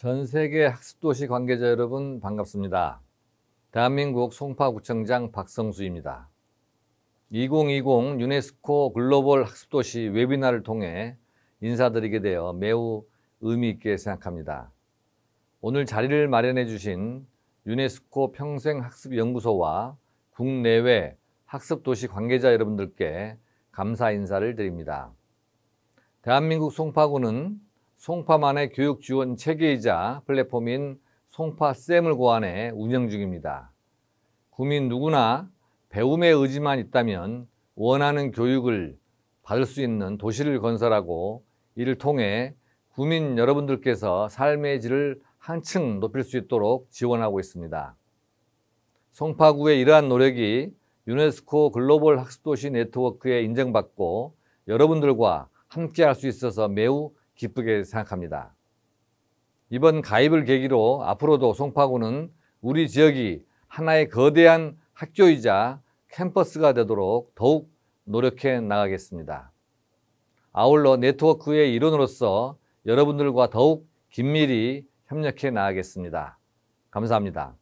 전 세계 학습도시 관계자 여러분 반갑습니다. 대한민국 송파구청장 박성수입니다. 2020 유네스코 글로벌 학습도시 웨비나를 통해 인사드리게 되어 매우 의미있게 생각합니다. 오늘 자리를 마련해 주신 유네스코 평생학습연구소와 국내외 학습도시 관계자 여러분들께 감사 인사를 드립니다. 대한민국 송파구는 송파만의 교육 지원 체계이자 플랫폼인 송파쌤을 고안해 운영 중입니다. 국민 누구나 배움의 의지만 있다면 원하는 교육을 받을 수 있는 도시를 건설하고 이를 통해 국민 여러분들께서 삶의 질을 한층 높일 수 있도록 지원하고 있습니다. 송파구의 이러한 노력이 유네스코 글로벌 학습도시 네트워크에 인정받고 여러분들과 함께할 수 있어서 매우 기쁘게 생각합니다. 이번 가입을 계기로 앞으로도 송파구는 우리 지역이 하나의 거대한 학교이자 캠퍼스가 되도록 더욱 노력해 나가겠습니다. 아울러 네트워크의 일원으로서 여러분들과 더욱 긴밀히 협력해 나가겠습니다. 감사합니다.